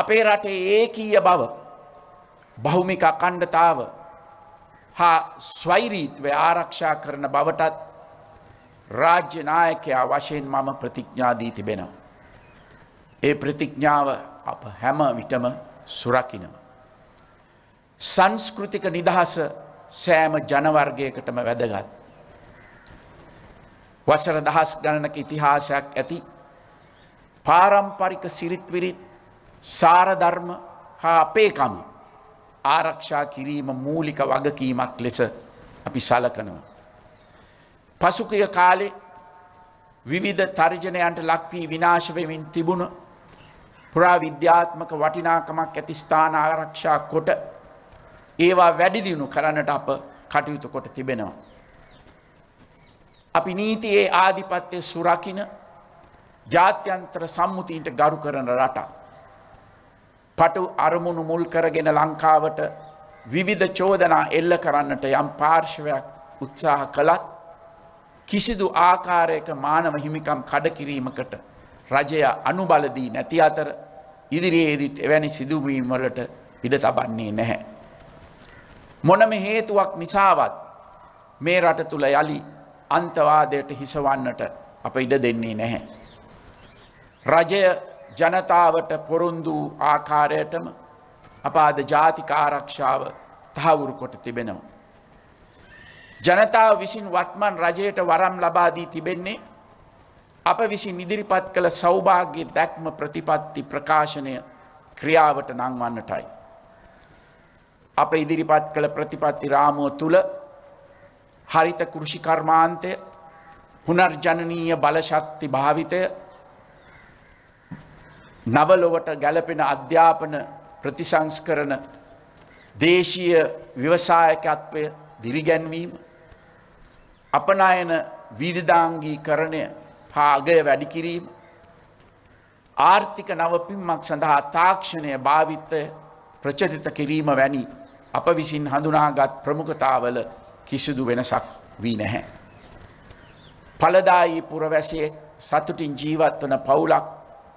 අපේ රටේ ඒකීය බව බහුමික අකණ්ඩතාව හා ස්වෛරීත්වය ආරක්ෂා කරන බවටත් රාජ්‍යනායකයා වශයෙන් මම ප්‍රතිඥාදී තිබෙනවා. ඒ ප්‍රතිඥාව අප හැම විටම සුරකිනව. සංස්කෘතික නිදහස සෑම ජනවර්ගයකටම වැදගත්. වසර දහස් ගණනක ඉතිහාසයක් ඇති පාරම්පරික සිරිත්විරිත් සාරධර්ම හා අපේකම ආරක්ෂා කිරීම මූලික වගකීමක් ලෙස අපි සලකනවා. පසුකය කාලෙ විවිධ තර්ජනයන්ට ලක්වී විනාශවමින් තිබුණ පුරා විද්‍යාත්මක වටිනාකමක් ඇති ස්ථාන ආරක්ෂා කොට ඒවා වැඩිදිුණු කරන්නට අප කටයුතු කොට තිබෙනවා. අපි නීතියේ ආධිපත්‍යය සුරකින ජාත්‍යන්ත්‍ර සම්මුතිීන්ට ගරු කරන රටා. පටු අරමුණු මුල් කරගෙන ලංකාවට විවිධ චෝදනා එල්ල කරන්නට යම් පාර්ශවයක් උත්සාහ කළත් කිසිදු ආකාරයක මානව හිමිකම් කඩකිරීමකට රජය අනුබලදී නැති අතර ඉදිරියේදීත් එවැනි සිදුවීමවලට පිඩ තබන්නේ නැහැ. මොනම හේතුවක් නිසාවත් මේ රට තුළ යළි අන්තවාදයට හිසවන්නට අප ඉඩ දෙන්නේ නැහැ. රජය ජනතාවට පොරොන්දු ආකාරයටම අපාද ජාතික ආරක්ෂාව තහවුරු කොට තිබෙනවා. ජනතාව විසින් වත්මන් රජයට වරම් ලබාදී තිබෙන්නේ අප විසින් ඉදිරිපත් කළ සෞභාග්‍ය දැක්ම ප්‍රතිපත්ති ප්‍රකාශනය ක්‍රියාවට නංවන්නටයි. අප ඉදිරිපත් කළ ප්‍රතිපත්ති රාමුව තුළ හරිත කෘෂිකර්මාන්තය හුනර්ජනනීය බලශක්ති භාවිතය නවලොවට ගැලපෙන අධ්‍යාපන ප්‍රතිසංස්කරන දේශීය ව්‍යවසායකත්වය දිරිගැන්වීම අපනයන විධදාංගී කරණය පාගය වැඩිකිරීම ආර්ථික නවපින්මක් සඳහා තාක්ෂණය භාවිත්‍ය ප්‍රචරිත කිරීම වැනි අප විසින් හඳුනාගත් ප්‍රමුඛතාවල කිසිදු වෙනසක් වී නැහැ. පලදායි පුරවැසේ සතුටින් ජීවත්වන පවුලක්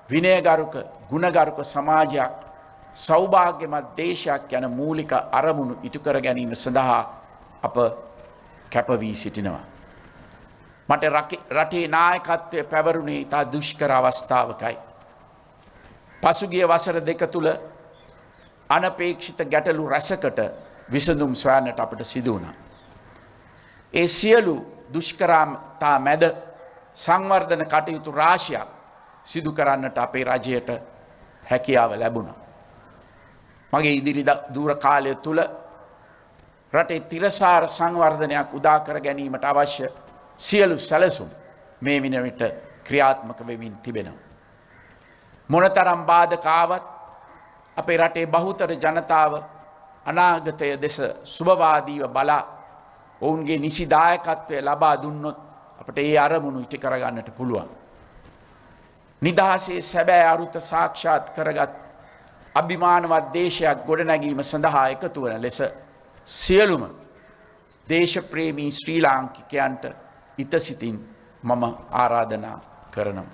විනයගරුක ගුණගරුක සමාජයක් සෞභාග්‍යමත් දේශයක් යන මූලික අරමුණු ඉටුකර ගැනීම සඳහා අප කැපවී සිටිනවා. මට රටේ නායකත්වය පැවරුණේ ඉතා දුෂ්කර අවස්ථාවකයි. පසුගිය වසර දෙක තුළ අනපේක්ෂිත ගැටලු රැසකට විසඳුම් ස්වෑනට අපට සිදුවුණ. ඒ සියලු දුෂ්කරාමතා මැද සංවර්ධන කටයුතු රාශයක් සිදු කරන්නට අපේ රජයට හැකියාව ලැබුණ. මගේ ඉදිරි දූර කාලය තුළ රටේ තිරසාර සංවර්ධනයක් උදාකර ගැනීමට අවශ්‍ය සියලු සැලසුම් මේ විනවිට ක්‍රියාත්මක වෙමින් තිබෙනවා. මොනතරම් බාධකාවත් අපේ රටේ බහුතර ජනතාව අනාගතය දෙස සුභවාදීව බලා ඔවුන්ගේ නිසිදායකත්වය ලබා දුන්නොත් අපට ඒ අරමුණු ඉටි කරගන්නට පුළුවන්. නිදහසේ සැබෑ අරුත සාක්ෂාත් කරගත් අභිමානවත් දේශයක් ගොඩනැගීම සඳහා එකතුවන ලෙස සියලුම දේශප්‍රේමී ශ්‍රී ලාංකිකයන්ට ඉතසිතින් මම ආරාධනා කරනවා.